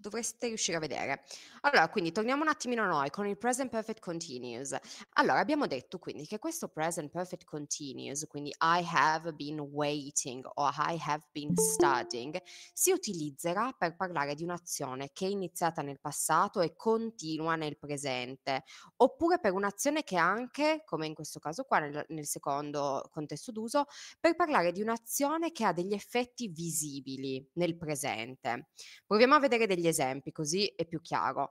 dovreste riuscire a vedere. Allora, quindi torniamo un attimino a noi con il present perfect continuous. Allora, abbiamo detto quindi che questo present perfect continuous, quindi I have been waiting o I have been studying, si utilizzerà per parlare di un'azione che è iniziata nel passato e continua nel presente, oppure per un'azione che anche, come in questo caso qua nel, nel secondo contesto d'uso, per parlare di un'azione che ha degli effetti visibili nel presente. Proviamo a vedere degli esempi, così è più chiaro.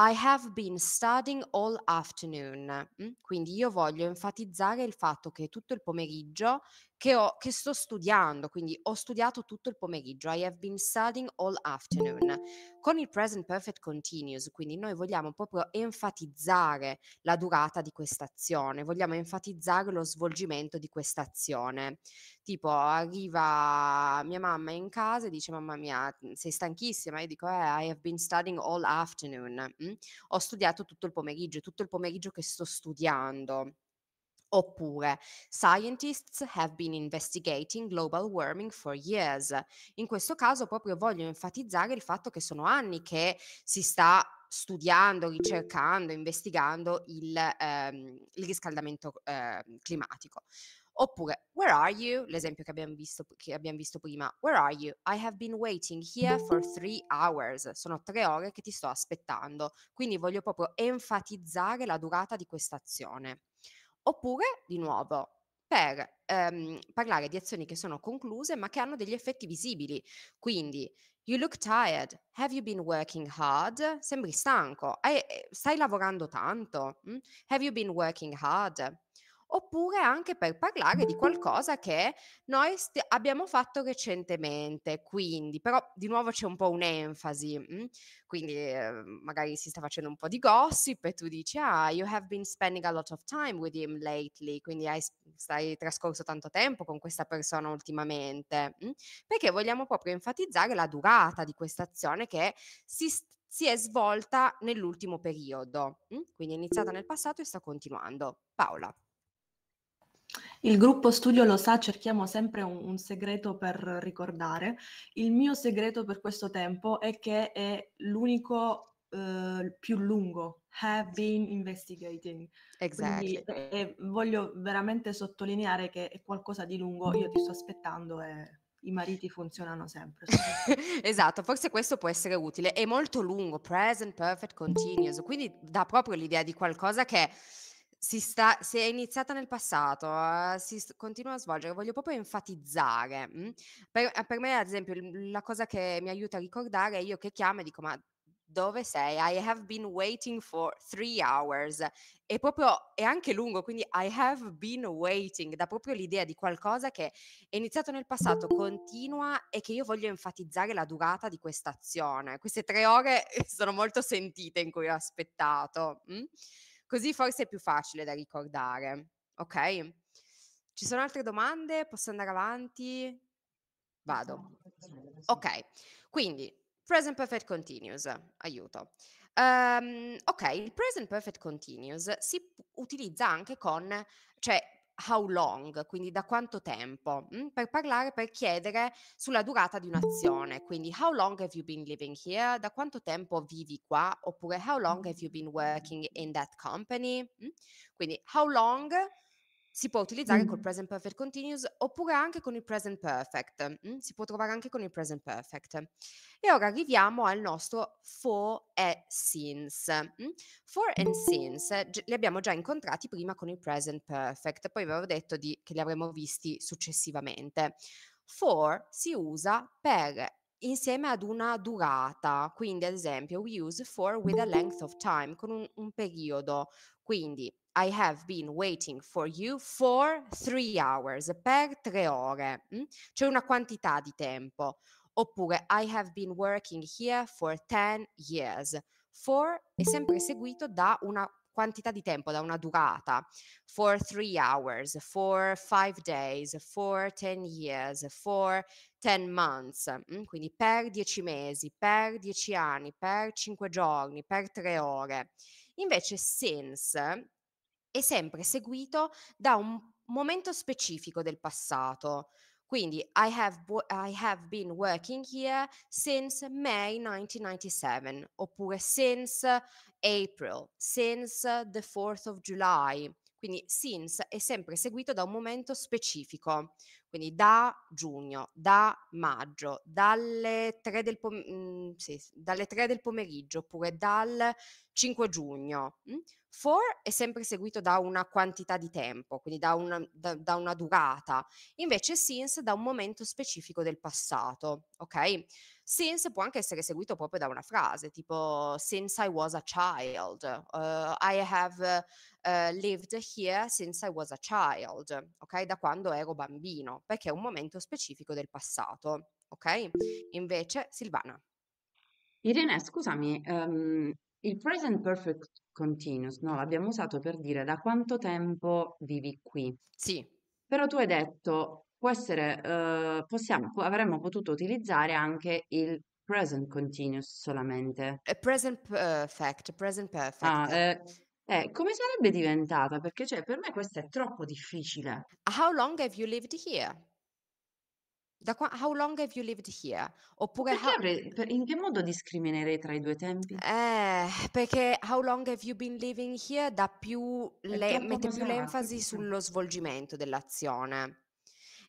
I have been studying all afternoon. Mm? Quindi io voglio enfatizzare il fatto che tutto il pomeriggio che, ho, che sto studiando, quindi ho studiato tutto il pomeriggio, I have been studying all afternoon. Con il present perfect continuous, quindi noi vogliamo proprio enfatizzare la durata di questa azione, vogliamo enfatizzare lo svolgimento di questa azione. Tipo arriva mia mamma in casa e dice mamma mia mhmm, sei stanchissima, io dico eh, I have been studying all afternoon, mm? ho studiato tutto il pomeriggio, tutto il pomeriggio che sto studiando. Oppure, scientists have been investigating global warming for years. In questo caso proprio voglio enfatizzare il fatto che sono anni che si sta studiando, ricercando, investigando il, ehm, il riscaldamento eh, climatico. Oppure, where are you? L'esempio che abbiamo, visto, che abbiamo visto prima. Where are you? I have been waiting here for three hours. Sono tre ore che ti sto aspettando. Quindi voglio proprio enfatizzare la durata di questa azione. Oppure, di nuovo, per ehm, parlare di azioni che sono concluse ma che hanno degli effetti visibili. Quindi, you look tired, have you been working hard? Sembri stanco, Hai, eh, stai lavorando tanto, mm? have you been working hard? oppure anche per parlare di qualcosa che noi st- abbiamo fatto recentemente. Quindi, però di nuovo c'è un po' un'enfasi, mm? quindi eh, magari si sta facendo un po' di gossip e tu dici, ah, you have been spending a lot of time with him lately, quindi hai, stai trascorso tanto tempo con questa persona ultimamente, mm? perché vogliamo proprio enfatizzare la durata di questa azione che si sta si è svolta nell'ultimo periodo, mm? quindi è iniziata nel passato e sta continuando. Paola. Il gruppo studio lo sa, cerchiamo sempre un, un, segreto per ricordare. Il mio segreto per questo tempo è che è l'unico eh, più lungo. Have been investigating. Exactly. Quindi, eh, voglio veramente sottolineare che è qualcosa di lungo, io ti sto aspettando e i mariti funzionano sempre. esatto, forse questo può essere utile. È molto lungo, present, perfect, continuous, quindi dà proprio l'idea di qualcosa che si, sta, si è iniziata nel passato, uh, si st- continua a svolgere, voglio proprio enfatizzare. Mm. Per, eh, per me, ad esempio, la cosa che mi aiuta a ricordare è io che chiamo e dico ma dove sei? I have been waiting for three hours. È proprio è anche lungo, quindi I have been waiting, dà proprio l'idea di qualcosa che è iniziato nel passato, continua e che io voglio enfatizzare la durata di questa azione. Queste tre ore sono molto sentite in cui ho aspettato. Mm? Così forse è più facile da ricordare. Ok? Ci sono altre domande? Posso andare avanti? Vado. Ok, quindi present perfect continuous, aiuto. Um, ok, il present perfect continuous si utilizza anche con, cioè how long, quindi da quanto tempo, mm, per parlare, per chiedere sulla durata di un'azione, quindi how long have you been living here, da quanto tempo vivi qua, oppure how long mm. have you been working in that company, mm. quindi how long si può utilizzare mm. col present perfect continuous oppure anche con il present perfect. Mm? Si può trovare anche con il present perfect. E ora arriviamo al nostro for e since. Mm? For and since eh, li abbiamo già incontrati prima con il present perfect, poi vi avevo detto di, che li avremmo visti successivamente. For si usa per insieme ad una durata. Quindi, ad esempio, we use for with a length of time, con un, un periodo. Quindi i have been waiting for you for three hours, per tre ore. Mm? C'è una quantità di tempo. Oppure I have been working here for ten years. For è sempre seguito da una quantità di tempo, da una durata. For three hours, for five days, for ten years, for ten months. Mm? Quindi per dieci mesi, per dieci anni, per cinque giorni, per tre ore. Invece since è sempre seguito da un momento specifico del passato. Quindi I have, bo- I have, been working here since May 1997, oppure since April, since the 4th of July. Quindi since è sempre seguito da un momento specifico, quindi da giugno, da maggio, dalle 3 del, pom- mh, mm, sì, dalle 3 del pomeriggio oppure dal 5 giugno. Mh? Mm, For è sempre seguito da una quantità di tempo, quindi da una, da, da una durata, invece since da un momento specifico del passato, ok? Since può anche essere seguito proprio da una frase, tipo since I was a child, uh, I have uh, lived here since I was a child, ok? Da quando ero bambino, perché è un momento specifico del passato, ok? Invece Silvana. Irene, scusami, um, il present perfect continuous, no? L'abbiamo usato per dire da quanto tempo vivi qui. Sì. Però tu hai detto, può essere, eh, possiamo, avremmo potuto utilizzare anche il present continuous solamente. A eh, present perfect, present perfect. Ah, eh, eh, come sarebbe diventata? Perché cioè, per me questo è troppo difficile. How long have you lived here? Da qua, how long have you lived here? Oppure how- avrei- per- in che modo discriminerei tra i due tempi? Eh, perché how long have you been living here dà più le- mette più l'enfasi sullo svolgimento dell'azione.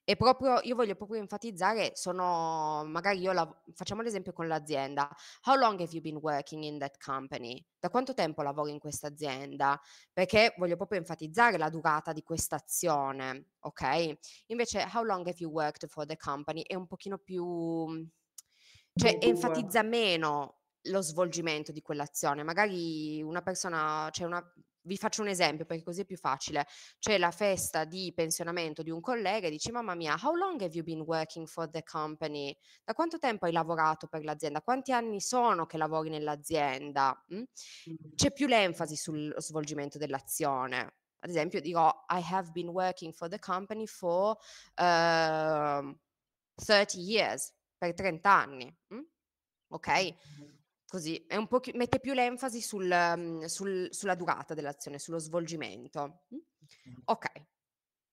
E proprio io voglio proprio enfatizzare, sono magari io la, facciamo l'esempio con l'azienda. How long have you been working in that company? Da quanto tempo lavori in questa azienda? Perché voglio proprio enfatizzare la durata di questa azione, ok? Invece how long have you worked for the company è un pochino più cioè enfatizza meno lo svolgimento di quell'azione. Magari una persona, cioè una, vi faccio un esempio perché così è più facile. C'è la festa di pensionamento di un collega e dici mamma mia, how long have you been working for the company? Da quanto tempo hai lavorato per l'azienda? Quanti anni sono che lavori nell'azienda? C'è più l'enfasi sullo svolgimento dell'azione. Ad esempio dirò I have been working for the company for uh, ehm, 30 years, per 30 anni. Ok? così, chi- mette più l'enfasi sul, mhmm, sul, sulla durata dell'azione, sullo svolgimento. Mm? Ok,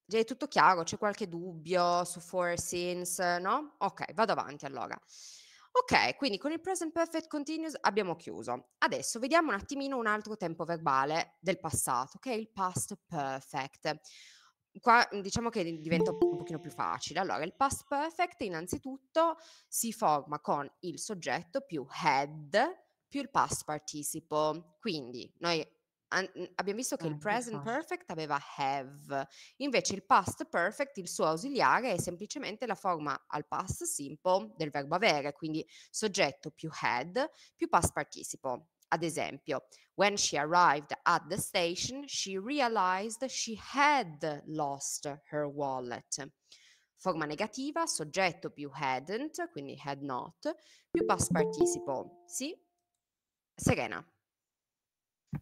è tutto chiaro, c'è qualche dubbio su for sins, no? Ok, vado avanti allora. Ok, quindi con il present perfect continuous abbiamo chiuso. Adesso vediamo un attimino un altro tempo verbale del passato, che è il past perfect qua mhmm, diciamo che diventa un pochino più facile. Allora, il past perfect innanzitutto si forma con il soggetto più had più il past participle. Quindi noi an- mhmm, abbiamo visto che eh, il present perfect aveva have, invece il past perfect, il suo ausiliare, è semplicemente la forma al past simple del verbo avere, quindi soggetto più had più past participle. Ad esempio, when she arrived at the station, she realized she had lost her wallet. Forma negativa, soggetto più hadn't, quindi had not, più past participle. Sì? Serena.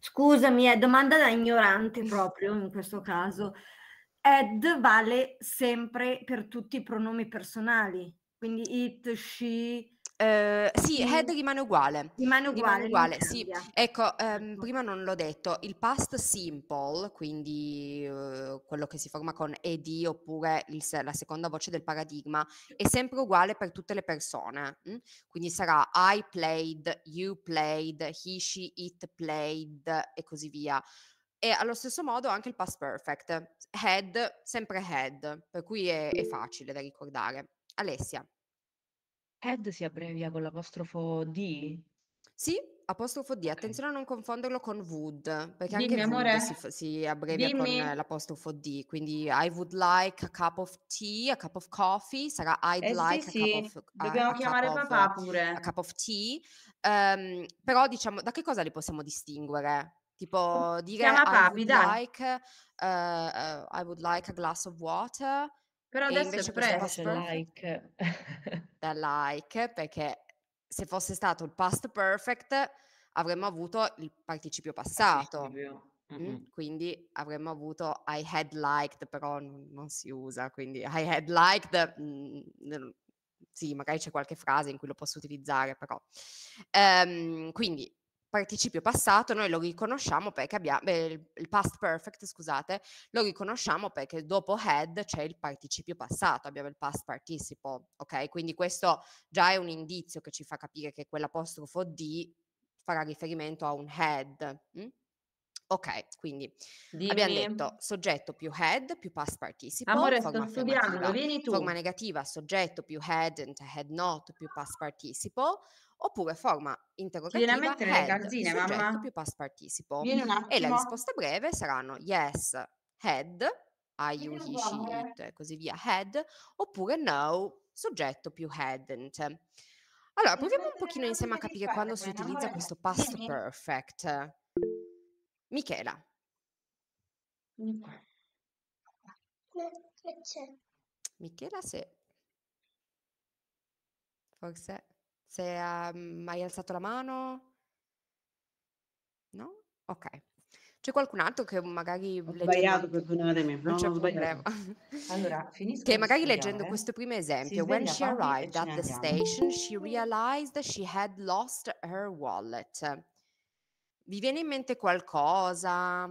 Scusami, è domanda da ignorante proprio in questo caso. Ed vale sempre per tutti i pronomi personali, quindi it, she, eh, sì, head rimane uguale. Rimane uguale. Rimane uguale sì. Ecco, ehm, ecco. prima non l'ho detto, il past simple, quindi eh, quello che si forma con ed oppure il, la seconda voce del paradigma, è sempre uguale per tutte le persone. Mh? Mm? Quindi sarà I played, you played, he, she, it played e così via. E allo stesso modo anche il past perfect, head, sempre head, per cui è, è facile da ricordare. Alessia. Ed si abbrevia con l'apostrofo D? Sì, apostrofo D, attenzione a non confonderlo con would, perché Dimmi, anche amore. si, si abbrevia Dimmi. con l'apostrofo D, quindi I would like a cup of tea, a cup of coffee, sarà I'd eh, like sì, a cup of... Dobbiamo a chiamare cup papà of, pure. A cup of tea, um, però diciamo, da che cosa li possiamo distinguere? Tipo dire Chiama I, would like, uh, uh, I would like a glass of water... Però adesso è presto. Like. da like, perché se fosse stato il past perfect avremmo avuto il participio passato. Mm-hmm. Quindi avremmo avuto I had liked, però non, non si usa, quindi I had liked, mh, mm, sì, magari c'è qualche frase in cui lo posso utilizzare, però. Um, quindi participio passato noi lo riconosciamo perché abbiamo, beh, il past perfect, scusate, lo riconosciamo perché dopo head c'è il participio passato, abbiamo il past participle, ok? Quindi questo già è un indizio che ci fa capire che quell'apostrofo di farà riferimento a un head. Mh? Mm? Ok, quindi Dimmi. abbiamo detto soggetto più head più past participle. Amore, sto studiando, vieni tu. Forma negativa, soggetto più head and head not più past participle. Oppure forma interrogativa, head, le soggetto mamma? più past participle. Vieni un attimo. E la risposta breve saranno yes, head, I, you, he, she, it, così via, head. Oppure no, soggetto più hadn't. Allora, proviamo un pochino insieme a capire quando si utilizza questo past perfect. Michela. Michela se forse se ha ehm, mai alzato la mano? No? Ok. C'è qualcun altro che magari ho leggendo... sbagliato, perdonatemi, non c'è problema. Allora, finisco. che magari leggendo questo primo esempio, when she arrived at the station, she realized she had lost her wallet. Vi viene in mente qualcosa?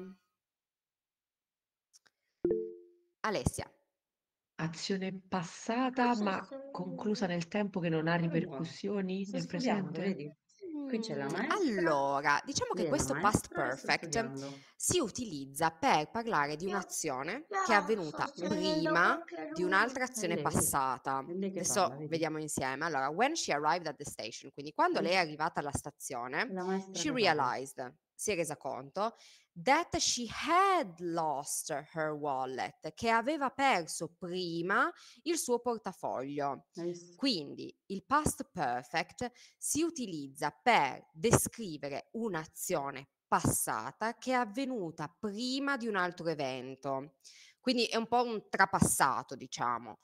Alessia. Azione passata ma conclusa nel tempo che non ha ripercussioni nel presente? Vedi? qui c'è la maestra. Allora, diciamo che questo past perfect si utilizza per parlare di un'azione che è avvenuta prima di un'altra azione passata. Adesso vediamo insieme. Allora, when she arrived at the station, quindi quando lei è arrivata alla stazione, she realized, si è resa conto that she had lost her wallet, che aveva perso prima il suo portafoglio. Nice. Quindi il past perfect si utilizza per descrivere un'azione passata che è avvenuta prima di un altro evento. Quindi è un po' un trapassato, diciamo.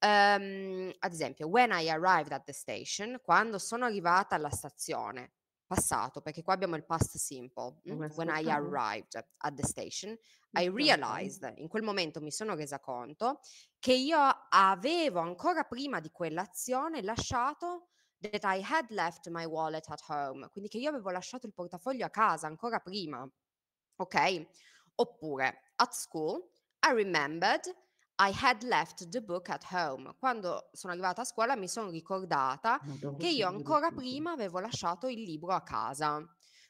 Um, ad esempio, when I arrived at the station, quando sono arrivata alla stazione, passato, perché qua abbiamo il past simple. Mm? When I arrived at the station, I realized, in quel momento mi sono resa conto che io avevo ancora prima di quell'azione lasciato that I had left my wallet at home, quindi che io avevo lasciato il portafoglio a casa ancora prima. Ok? Oppure at school I remembered i had left the book at home. Quando sono arrivata a scuola mi sono ricordata Madonna, che io ancora prima avevo lasciato il libro a casa.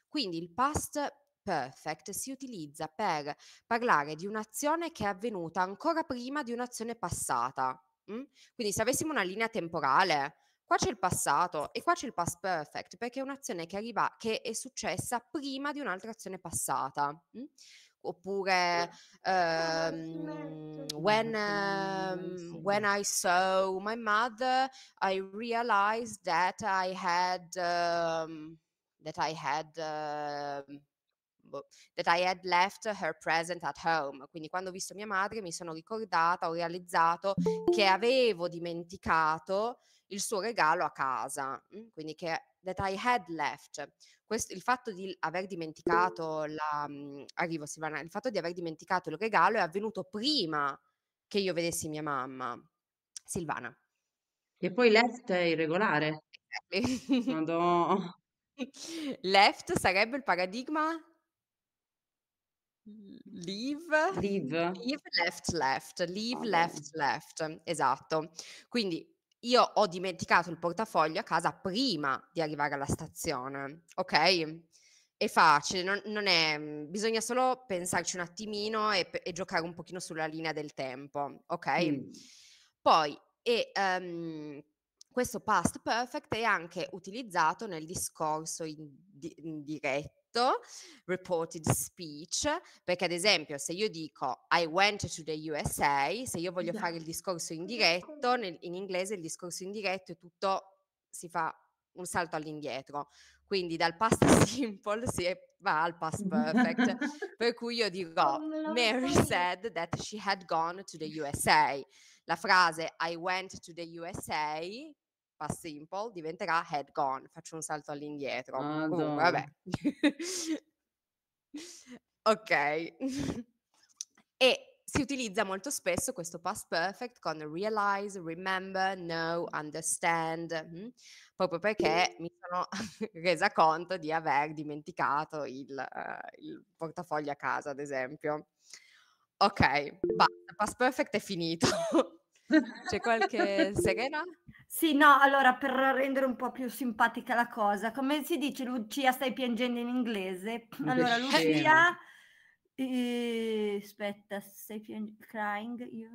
Quindi il past perfect si utilizza per parlare di un'azione che è avvenuta ancora prima di un'azione passata. Mm? Quindi se avessimo una linea temporale, qua c'è il passato e qua c'è il past perfect perché è un'azione che, arriva, che è successa prima di un'altra azione passata. Mm? oppure um, when, um, when I saw my mother I realized that I had um, that I had uh, that I had left her present at home. Quindi quando ho visto mia madre mi sono ricordata, ho realizzato che avevo dimenticato il suo regalo a casa, mm, quindi che that I had left questo, il fatto di aver dimenticato la, mhmm, arrivo Silvana, il fatto di aver dimenticato il regalo è avvenuto prima che io vedessi mia mamma. Silvana. E poi left è irregolare. left sarebbe il paradigma leave, leave. leave left left, leave oh, left left, esatto. Quindi io ho dimenticato il portafoglio a casa prima di arrivare alla stazione, ok? È facile, non, non è, mm, bisogna solo pensarci un attimino e, e, giocare un pochino sulla linea del tempo, ok? Mm. Poi, e, um, questo past perfect è anche utilizzato nel discorso in, di, in diretto scritto, reported speech, perché ad esempio se io dico I went to the USA, se io voglio fare il discorso indiretto, nel, in inglese il discorso in diretto è tutto, si fa un salto all'indietro. Quindi dal past simple si va al past perfect. per cui io dirò: oh, Mary said that she had gone to the USA. La frase I went to the USA fa simple diventerà head gone. Faccio un salto all'indietro. Ah, Comunque, vabbè. ok. e si utilizza molto spesso questo past perfect con realize, remember, know, understand, mm? proprio perché mi sono resa conto di aver dimenticato il, uh, il portafoglio a casa, ad esempio. Ok, basta, past perfect è finito. C'è qualche Serena? Sì, no, allora per rendere un po' più simpatica la cosa, come si dice Lucia, stai piangendo in inglese? Allora, Lucia, eh, aspetta, stai piangendo, crying, you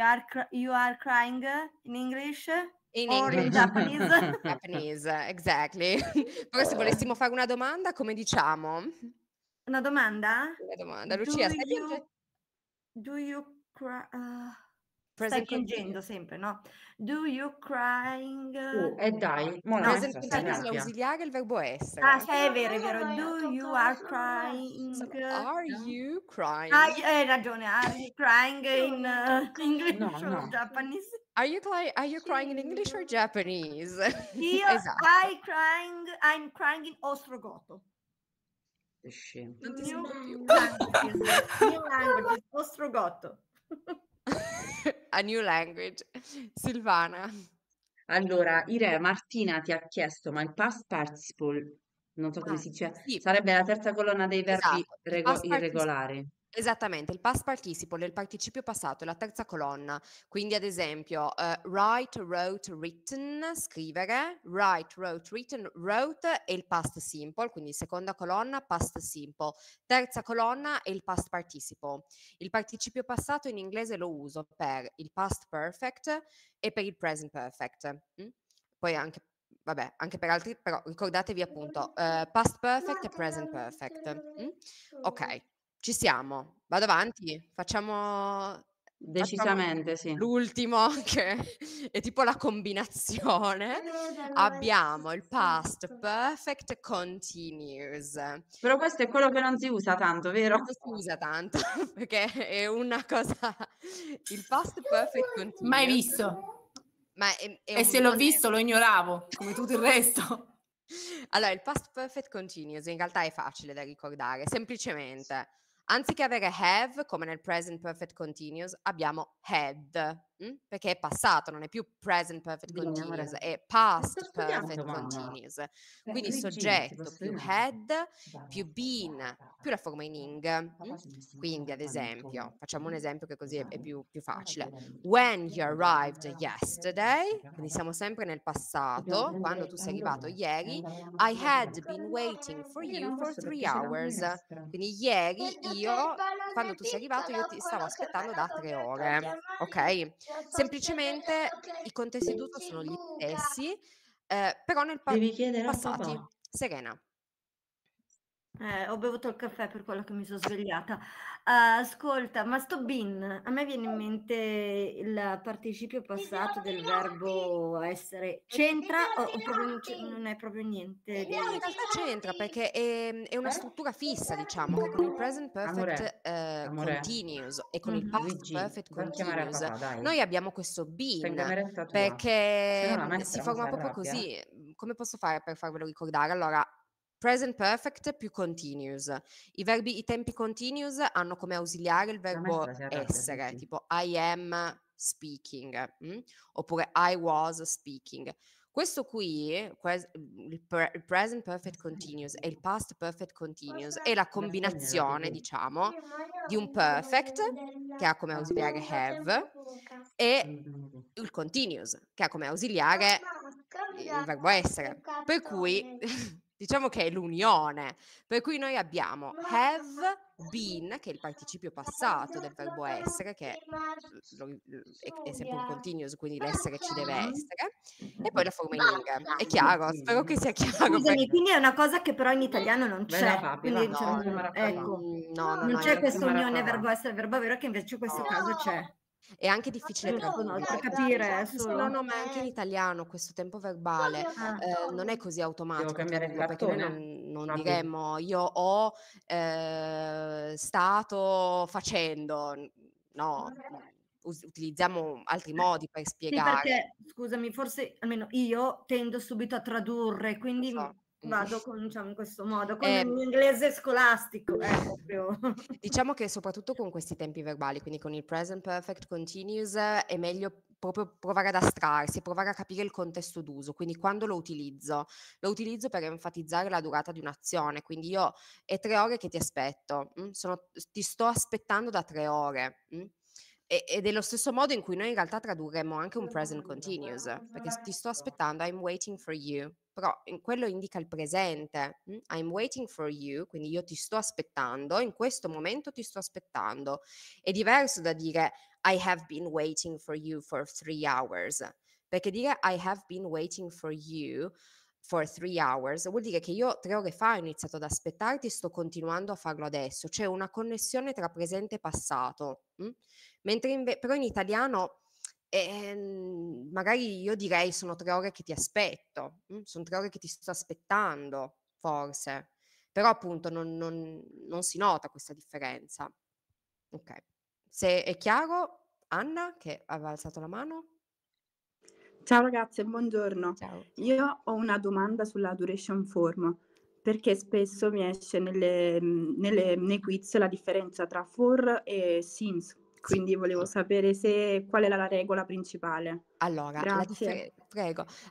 are, you, are, crying in English? In Or in Japanese? exactly. Però se volessimo fare una domanda, come diciamo? Una domanda? Una domanda, Lucia, do stai you, piangendo? Do you cry... Uh... Present Stai piangendo sempre, no? Do you crying? Uh, e eh, dai, mo no, present continuous ausiliare il verbo essere. Ah, cioè è vero, è vero. Do you are crying? So, are you crying? Ah, hai ragione, are ah, you crying in uh, English no, or no. Japanese? Are you, cli- are you crying in English or Japanese? Io esatto. I crying, I'm crying in ostrogoto. Scemo. Non ti sento più. Io language, ostrogoto. A new language. Silvana. Allora, ehm, Ire, Martina ti ha chiesto, ma il past participle, non so come Ah, si dice, sì, sarebbe la terza colonna dei verbi esatto. rego- Past participle irregolari. Esattamente, il past participle il participio passato la terza colonna, quindi ad esempio eh, write, wrote, written, scrivere, write, wrote, written, wrote è il past simple, quindi seconda colonna past simple, terza colonna è il past participle. Il participio passato in inglese lo uso per il past perfect e per il present perfect. Mm? Poi anche vabbè, anche per altri, però ricordatevi appunto uh, past perfect e present perfect. Mm? Ok. Ci siamo, vado avanti, facciamo Decisamente sì. L'ultimo che è tipo la combinazione. Abbiamo il past perfect continuous. Però questo è quello che non si usa tanto, vero? Non si usa tanto perché è una cosa il past perfect continuous. Mai visto. Ma è, è e se l'ho visto lo ignoravo, come tutto il resto. Allora, il past perfect continuous in realtà è facile da ricordare, semplicemente Anziché avere have, come nel present perfect continuous, abbiamo had perché è passato, non è più present perfect continuous, è past perfect continuous. Cioè, quindi soggetto più had, più been più reforming. Quindi ad esempio, facciamo un esempio che così è, è più, più, facile. When you arrived yesterday, quindi siamo sempre nel passato, quando tu sei arrivato ieri, I had been waiting for you for three hours. Quindi ieri io, quando tu sei arrivato, io ti stavo aspettando da tre ore. Ok? Certo, Semplicemente i contesti d'uso sono gli stessi, eh, però nel pa- Devi Serena. Eh, ho bevuto il caffè per quello che mi sono svegliata. Uh, ascolta, ma sto bin, a me viene in mente il participio passato del verbo essere. C'entra o, proprio, non è proprio niente? Di... in realtà c'entra perché è, ehm, è, una eh? struttura fissa, diciamo, che con il present perfect Uh, continuous e con il mm-hmm. past perfect continuous. Noi abbiamo questo bin cioè, perché si forma proprio così. Come posso fare per farvelo ricordare? Allora, Present perfect più continuous. I verbi, i tempi continuous hanno come ausiliare il verbo essere, tipo I am speaking, mh? Mm? oppure I was speaking. Questo qui, mm, il, pre- il, present perfect continuous e il past perfect continuous, è la combinazione, diciamo, di un perfect che ha come ausiliare have e mm, il continuous che ha come ausiliare il verbo essere. Per cui diciamo che è l'unione. Per cui noi abbiamo have been, che è il participio passato del verbo essere, che è, sempre un continuous, quindi l'essere ci deve essere, e poi la forma in ing. È chiaro? Spero che sia chiaro. Scusami, perché... quindi è una cosa che però in italiano non c'è. Papi, no, diciamo, no, ecco, no, non c'è questa unione verbo essere verbo avere, che invece in questo caso c'è. È anche difficile certo, no, tradurre, esatto, capire, esatto, eh, solo. ma anche in italiano questo tempo verbale eh, non è così automatico. Devo cambiare perché noi non, non diremmo io ho eh, stato facendo, no, utilizziamo altri modi per spiegare. Sì, perché, scusami, forse almeno io tendo subito a tradurre, quindi... So Mm. vado con, diciamo, in questo modo, con eh, l'inglese scolastico. Eh, diciamo che soprattutto con questi tempi verbali, quindi con il present perfect continuous, è meglio proprio provare ad astrarsi, provare a capire il contesto d'uso. Quindi quando lo utilizzo? Lo utilizzo per enfatizzare la durata di un'azione. Quindi io è tre ore che ti aspetto, mm? Sono, ti sto aspettando da tre ore. Mm? Ed è lo stesso modo in cui noi in realtà tradurremmo anche un present continuous, perché ti sto esatto. aspettando, I'm waiting for you però in quello indica il presente. I'm waiting for you, quindi io ti sto aspettando, in questo momento ti sto aspettando. È diverso da dire I have been waiting for you for three hours, perché dire I have been waiting for you for three hours vuol dire che io tre ore fa ho iniziato ad aspettarti, sto continuando a farlo adesso, c'è cioè una connessione tra presente e passato. Mentre inve- però in italiano e ehm, magari io direi sono tre ore che ti aspetto, mm, sono tre ore che ti sto aspettando, forse, però appunto non, non, non si nota questa differenza. Ok, se è chiaro, Anna che aveva alzato la mano. Ciao ragazze, buongiorno. Ciao. Io ho una domanda sulla duration form, perché spesso mi esce nelle, mm, nelle, nei quiz la differenza tra for e since quindi volevo sapere se, qual è la regola principale. Allora la, differ-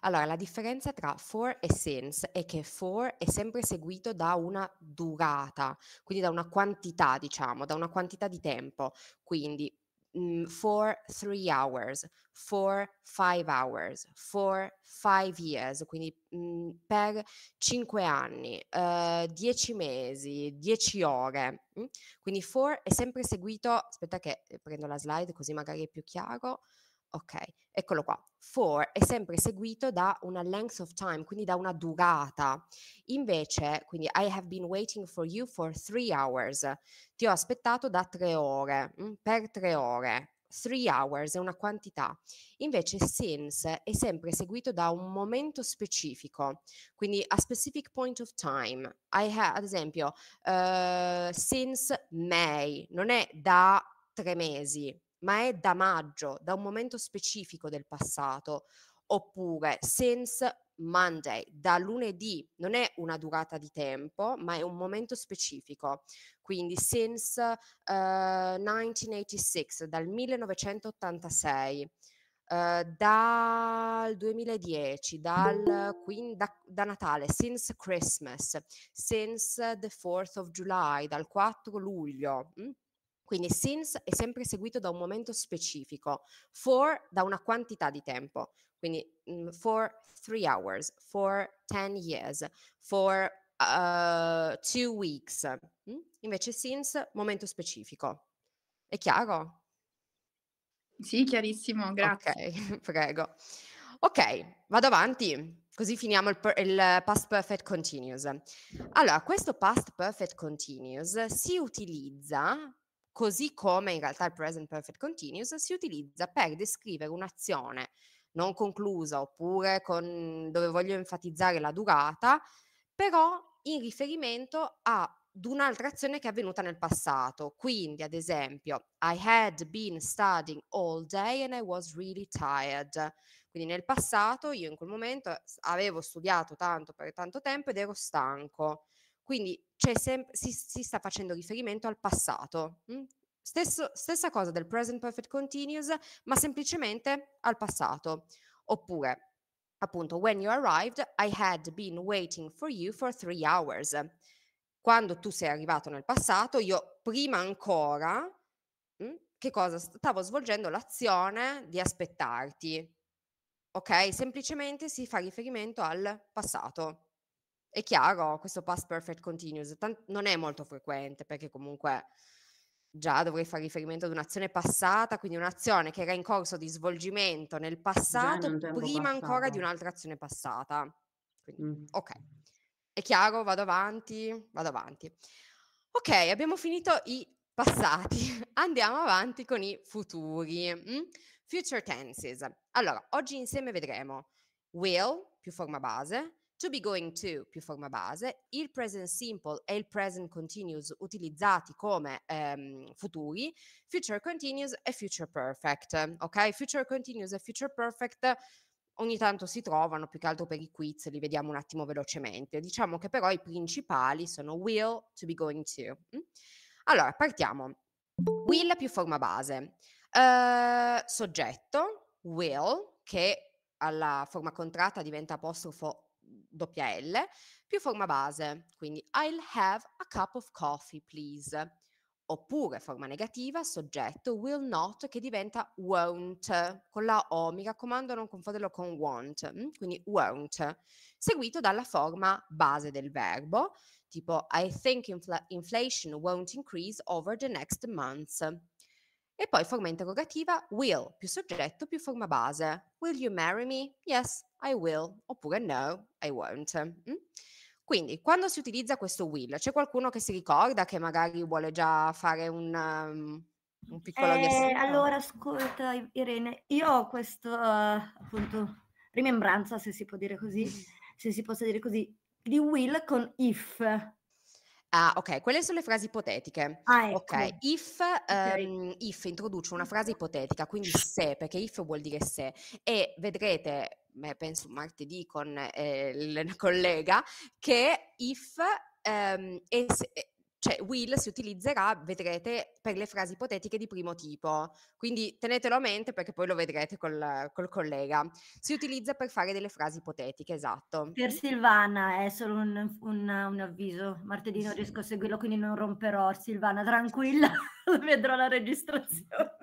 allora, la differenza tra for e since è che for è sempre seguito da una durata, quindi da una quantità, diciamo, da una quantità di tempo. Quindi Mm, for three hours, for five hours, for five years, quindi mm, per cinque anni, uh, dieci mesi, dieci ore. Mm? Quindi for è sempre seguito, aspetta che eh, prendo la slide così magari è più chiaro, Ok, eccolo qua. For è sempre seguito da una length of time, quindi da una durata. Invece, quindi I have been waiting for you for three hours. Ti ho aspettato da tre ore, mm, per tre ore. Three hours è una quantità. Invece since è sempre seguito da un momento specifico, quindi a specific point of time. Ha, ad esempio, uh, since May, non è da tre mesi, ma è da maggio, da un momento specifico del passato, oppure since Monday, da lunedì, non è una durata di tempo, ma è un momento specifico. Quindi since uh, eh, 1986, dal 1986. Uh, eh, dal 2010, dal, quindi, da, da, Natale, since Christmas, since the 4th of July, dal 4 luglio, mh? Mm? Quindi since è sempre seguito da un momento specifico, for da una quantità di tempo, quindi mm, for three hours, for ten years, for uh, two weeks. Mm? Invece since, momento specifico. È chiaro? Sì, chiarissimo, grazie. Ok, prego. Ok, vado avanti, così finiamo il, il, past perfect continuous. Allora, questo past perfect continuous si utilizza così come in realtà il present perfect continuous si utilizza per descrivere un'azione non conclusa oppure con, dove voglio enfatizzare la durata, però in riferimento ad un'altra azione che è avvenuta nel passato. Quindi, ad esempio, I had been studying all day and I was really tired. Quindi nel passato io in quel momento avevo studiato tanto per tanto tempo ed ero stanco. Quindi sem- si, si, sta facendo riferimento al passato. Stesso, stessa cosa del present perfect continuous, ma semplicemente al passato. Oppure, appunto, when you arrived, I had been waiting for you for three hours. Quando tu sei arrivato nel passato, io prima ancora, che cosa? Stavo svolgendo l'azione di aspettarti. Ok? Semplicemente si fa riferimento al passato è chiaro, questo past perfect continuous tant- non è molto frequente perché comunque già dovrei fare riferimento ad un'azione passata, quindi un'azione che era in corso di svolgimento nel passato prima passato. ancora di un'altra azione passata. Quindi, mm. Ok, è chiaro, vado avanti, vado avanti. Ok, abbiamo finito i passati, andiamo avanti con i futuri. Mm? Future tenses. Allora, oggi insieme vedremo will, più forma base, to be going to più forma base, il present simple e il present continuous utilizzati come ehm, futuri, future continuous e future perfect. Ok, future continuous e future perfect ogni tanto si trovano, più che altro per i quiz, li vediamo un attimo velocemente. Diciamo che però i principali sono will, to be going to. Mm? Allora, partiamo. Will più forma base. Uh, soggetto, will, che alla forma contratta diventa apostrofo doppia L, più forma base, quindi I'll have a cup of coffee, please. Oppure forma negativa, soggetto will not che diventa won't con la O, mi raccomando non confonderlo con want, mm? quindi won't, seguito dalla forma base del verbo, tipo I think infl- inflation won't increase over the next month. E poi forma interrogativa will più soggetto più forma base. Will you marry me? Yes, I will. Oppure no, I won't. Mm? Quindi, quando si utilizza questo will, c'è qualcuno che si ricorda che magari vuole già fare un, um, un piccolo eh, riassunto? Allora, ascolta Irene, io ho questa eh, appunto rimembranza, se si può dire così, se si possa dire così, di will con if. Ah, ok, quelle sono le frasi ipotetiche. Ah, ecco. Ok, if, um, okay. if introduce una frase esatto. ipotetica, quindi se, perché if vuol dire se, e vedrete, beh, penso martedì con eh, il collega, che if um, ehm, es- cioè will si utilizzerà, vedrete, per le frasi ipotetiche di primo tipo. Quindi tenetelo a mente perché poi lo vedrete col, col collega. Si utilizza per fare delle frasi ipotetiche, esatto. Per Silvana è solo un, un, un avviso. Martedì non riesco a seguirlo, quindi non romperò. Silvana, tranquilla, vedrò la registrazione.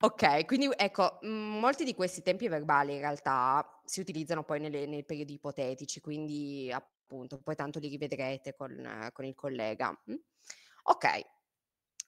Ok, quindi ecco, mm, molti di questi tempi verbali in realtà si utilizzano poi nelle, nei periodi ipotetici, quindi appunto, poi tanto li rivedrete con, eh, con il collega. Mm? Ok,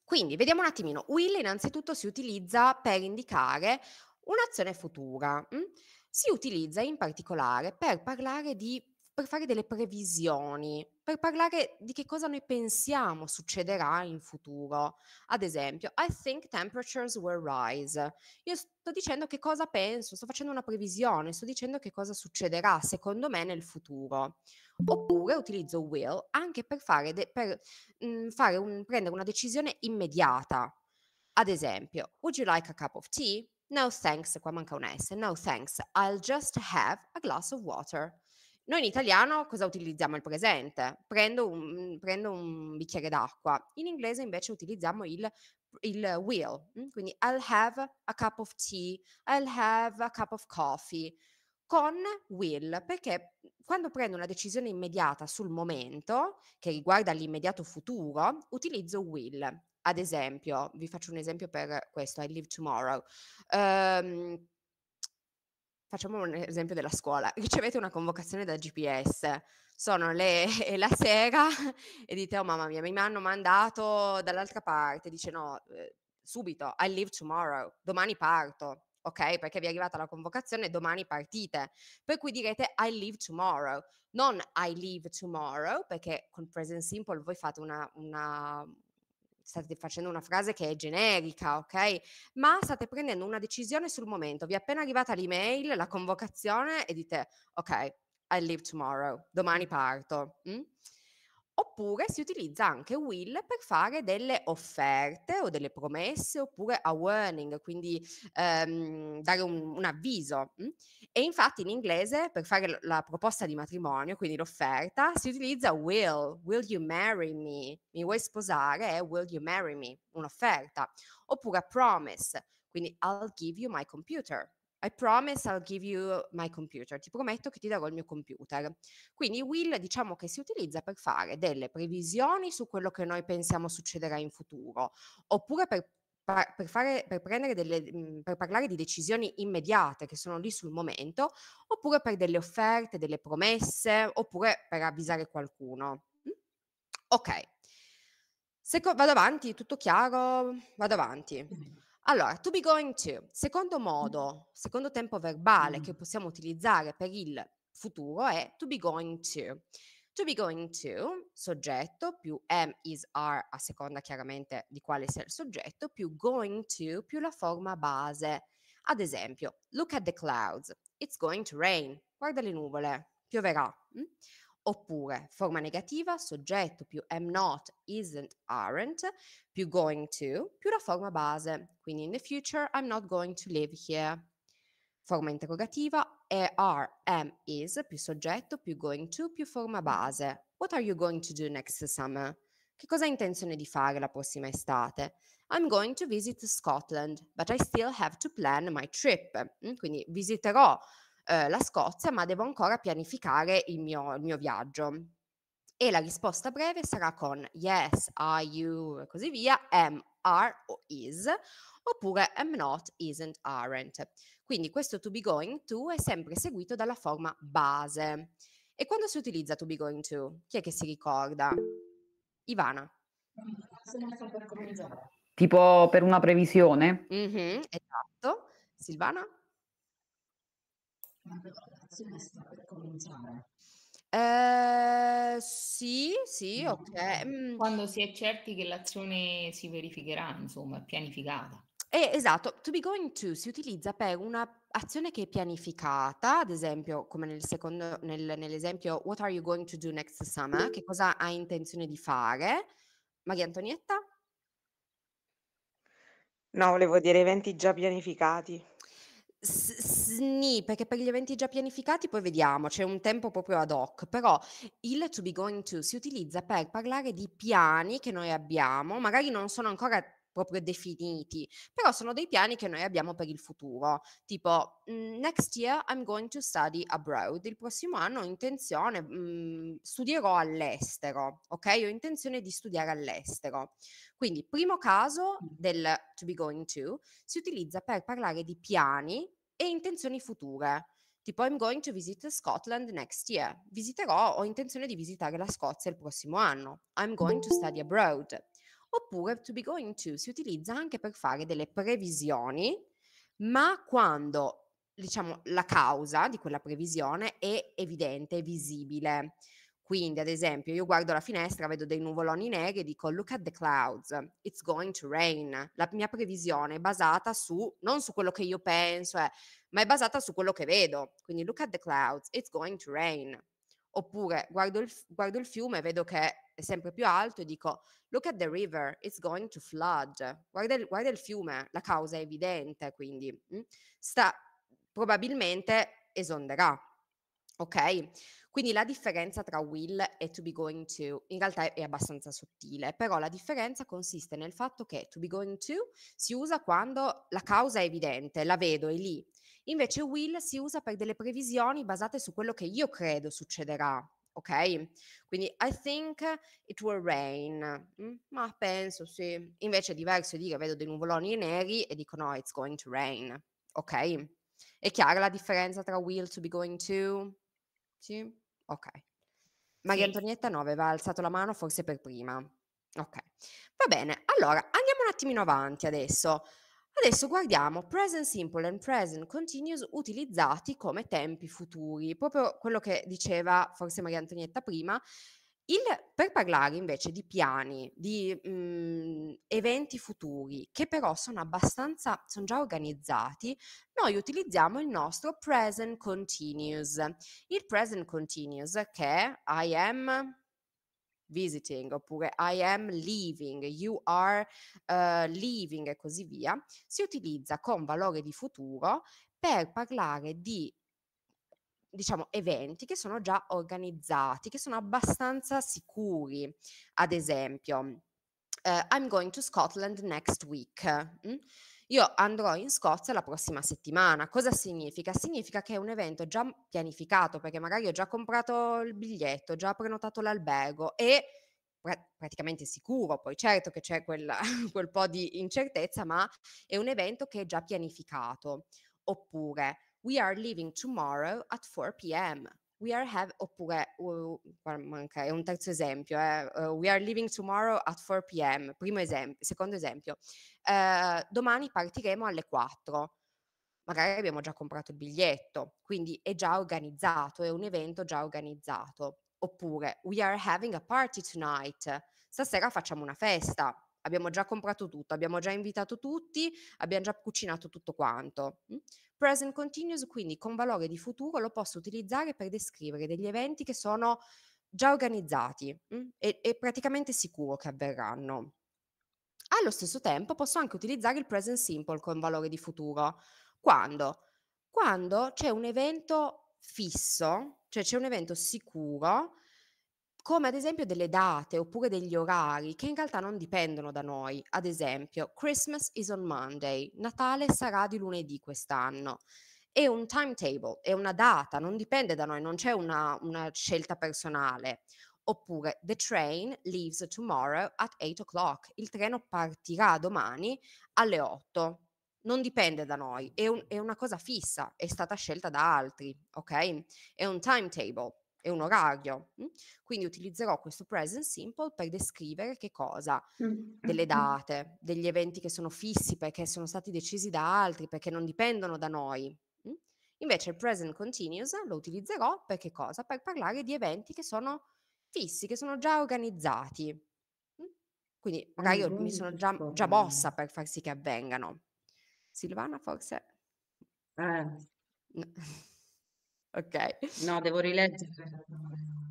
quindi vediamo un attimino. Will innanzitutto si utilizza per indicare un'azione futura. Mm? Si utilizza in particolare per parlare di per fare delle previsioni, per parlare di che cosa noi pensiamo succederà in futuro. Ad esempio, I think temperatures will rise. Io sto dicendo che cosa penso, sto facendo una previsione, sto dicendo che cosa succederà secondo me nel futuro oppure utilizzo will anche per, fare, de- per mh, mhmm, fare un, prendere una decisione immediata. Ad esempio, would you like a cup of tea? No thanks, qua manca un S, no thanks, I'll just have a glass of water. Noi in italiano cosa utilizziamo il presente? Prendo un, mhmm, prendo un bicchiere d'acqua. In inglese invece utilizziamo il, il will, quindi I'll have a cup of tea, I'll have a cup of coffee con will, perché mhmm, quando prendo una decisione immediata sul momento, che riguarda l'immediato futuro, utilizzo will. Ad esempio, vi faccio un esempio per questo, I live tomorrow. Um, facciamo un esempio della scuola, ricevete una convocazione da GPS, sono le la sera e dite oh mamma mia mi hanno mandato dall'altra parte, dice no, ehm, subito, I live tomorrow, domani parto, ok? Perché vi è arrivata la convocazione, domani partite. Per cui direte I leave tomorrow, non I leave tomorrow, perché con present simple voi fate una, una state facendo una frase che è generica, ok? Ma state prendendo una decisione sul momento. Vi è appena arrivata l'email, la convocazione e dite, ok, I leave tomorrow, domani parto. Mm? Oppure si utilizza anche Will per fare delle offerte o delle promesse oppure a warning, quindi ehm, dare un, un avviso. Mm? E infatti in inglese per fare la proposta di matrimonio, quindi l'offerta, si utilizza will, will you marry me? Mi vuoi sposare? È eh, will you marry me? Un'offerta. Oppure a promise, quindi I'll give you my computer i promise I'll give you my computer, ti prometto che ti darò il mio computer. Quindi will diciamo che si utilizza per fare delle previsioni su quello che noi pensiamo succederà in futuro, oppure per, per, fare, per, delle, mm, per parlare di decisioni immediate che sono lì sul momento, oppure per delle offerte, delle promesse, oppure per avvisare qualcuno. Mm? Ok, Se, vado avanti, tutto chiaro? Vado avanti. Allora, to be going to, secondo modo, secondo tempo verbale mm. che possiamo utilizzare per il futuro è to be going to. To be going to, soggetto, più am, is, are, a seconda chiaramente di quale sia il soggetto, più going to, più la forma base. Ad esempio, look at the clouds, it's going to rain, guarda le nuvole, pioverà. Mm? oppure forma negativa, soggetto più am not, isn't, aren't, più going to, più la forma base, quindi in the future I'm not going to live here. Forma interrogativa è are, am, is, più soggetto, più going to, più forma base. What are you going to do next summer? Che cosa hai intenzione di fare la prossima estate? I'm going to visit Scotland, but I still have to plan my trip. Mm, quindi visiterò eh, la Scozia, ma devo ancora pianificare il mio, il mio viaggio. E la risposta breve sarà con yes, are you e così via, am, are o is, oppure am not, isn't, aren't. Quindi questo to be going to è sempre seguito dalla forma base. E quando si utilizza to be going to? Chi è che si ricorda? Ivana. Tipo per una previsione? Mm-hmm, esatto. Silvana? la relazione sta per cominciare. Eh, sì, sì, mm. ok. Mm. Quando si è certi che l'azione si verificherà, insomma, è pianificata. Eh, esatto, to be going to si utilizza per un'azione che è pianificata, ad esempio, come nel secondo, nel, nell'esempio What are you going to do next summer? Mm. Che cosa hai intenzione di fare? Maria Antonietta? No, volevo dire eventi già pianificati. S- perché per gli eventi già pianificati poi vediamo, c'è un tempo proprio ad hoc, però il to be going to si utilizza per parlare di piani che noi abbiamo, magari non sono ancora proprio definiti, però sono dei piani che noi abbiamo per il futuro, tipo mm, next year I'm going to study abroad, il prossimo anno ho intenzione, mh, mm, studierò all'estero, ok? Ho intenzione di studiare all'estero. Quindi primo caso del to be going to si utilizza per parlare di piani e intenzioni future tipo I'm going to visit Scotland next year. Visiterò, ho intenzione di visitare la Scozia il prossimo anno. I'm going to study boh. abroad. Oppure to be going to si utilizza anche per fare delle previsioni, ma quando diciamo, la causa di quella previsione è evidente, visibile. Quindi, ad esempio, io guardo la finestra, vedo dei nuvoloni neri e dico look at the clouds, it's going to rain. La mia previsione è basata su, non su quello che io penso, eh, ma è basata su quello che vedo. Quindi look at the clouds, it's going to rain. Oppure guardo il, guardo il fiume e vedo che è sempre più alto e dico look at the river, it's going to flood, guarda il, guarda il fiume, la causa è evidente, quindi mm, sta probabilmente esonderà. Ok? Quindi la differenza tra will e to be going to in realtà è abbastanza sottile, però la differenza consiste nel fatto che to be going to si usa quando la causa è evidente, la vedo, è lì. Invece will si usa per delle previsioni basate su quello che io credo succederà, ok? Quindi I think it will rain, mm? ma penso sì. Invece è diverso dire vedo dei nuvoloni neri e dico no, it's going to rain, ok? È chiara la differenza tra will to be going to? Sì? Ok. Maria sì. Antonietta no, aveva alzato la mano forse per prima. Ok, va bene. Allora, andiamo un attimino avanti adesso. Adesso guardiamo present simple and present continuous utilizzati come tempi futuri, proprio quello che diceva forse Maria Antonietta prima. Il, per parlare invece di piani, di mh, mm, eventi futuri che però sono abbastanza, sono già organizzati, noi utilizziamo il nostro present continuous. Il present continuous che è I am, visiting oppure I am leaving, you are uh, leaving e così via, si utilizza con valore di futuro per parlare di diciamo, eventi che sono già organizzati, che sono abbastanza sicuri. Ad esempio, uh, I'm going to Scotland next week. Mm? Io andrò in Scozia la prossima settimana. Cosa significa? Significa che è un evento già pianificato, perché magari ho già comprato il biglietto, ho già prenotato l'albergo e praticamente sicuro, poi certo che c'è quella, quel po' di incertezza, ma è un evento che è già pianificato. Oppure, we are leaving tomorrow at 4 p.m. We are have, oppure, uh, manca, è un terzo esempio, eh, uh, we are leaving tomorrow at 4 pm, primo esempio, secondo esempio, uh, domani partiremo alle 4 magari abbiamo già comprato il biglietto, quindi è già organizzato, è un evento già organizzato. Oppure, we are having a party tonight, stasera facciamo una festa abbiamo già comprato tutto, abbiamo già invitato tutti, abbiamo già cucinato tutto quanto. Mm? Present continuous, quindi con valore di futuro, lo posso utilizzare per descrivere degli eventi che sono già organizzati mm? e, e praticamente sicuro che avverranno. Allo stesso tempo posso anche utilizzare il present simple con valore di futuro. Quando? Quando c'è un evento fisso, cioè c'è un evento sicuro come ad esempio delle date oppure degli orari che in realtà non dipendono da noi. Ad esempio, Christmas is on Monday, Natale sarà di lunedì quest'anno. È un timetable, è una data, non dipende da noi, non c'è una, una scelta personale. Oppure The train leaves tomorrow at 8 o'clock, il treno partirà domani alle 8. Non dipende da noi, è, un, è una cosa fissa, è stata scelta da altri, ok? È un timetable è un orario. Mm? Quindi utilizzerò questo present simple per descrivere che cosa? Mm, Delle date, degli eventi che sono fissi perché sono stati decisi da altri, perché non dipendono da noi. Mm? Invece il present continuous lo utilizzerò per che cosa? Per parlare di eventi che sono fissi, che sono già organizzati. Quindi ah, magari io mi sono già, già mossa per far sì che avvengano. Silvana forse? Eh. No. Ok. No, devo rileggere.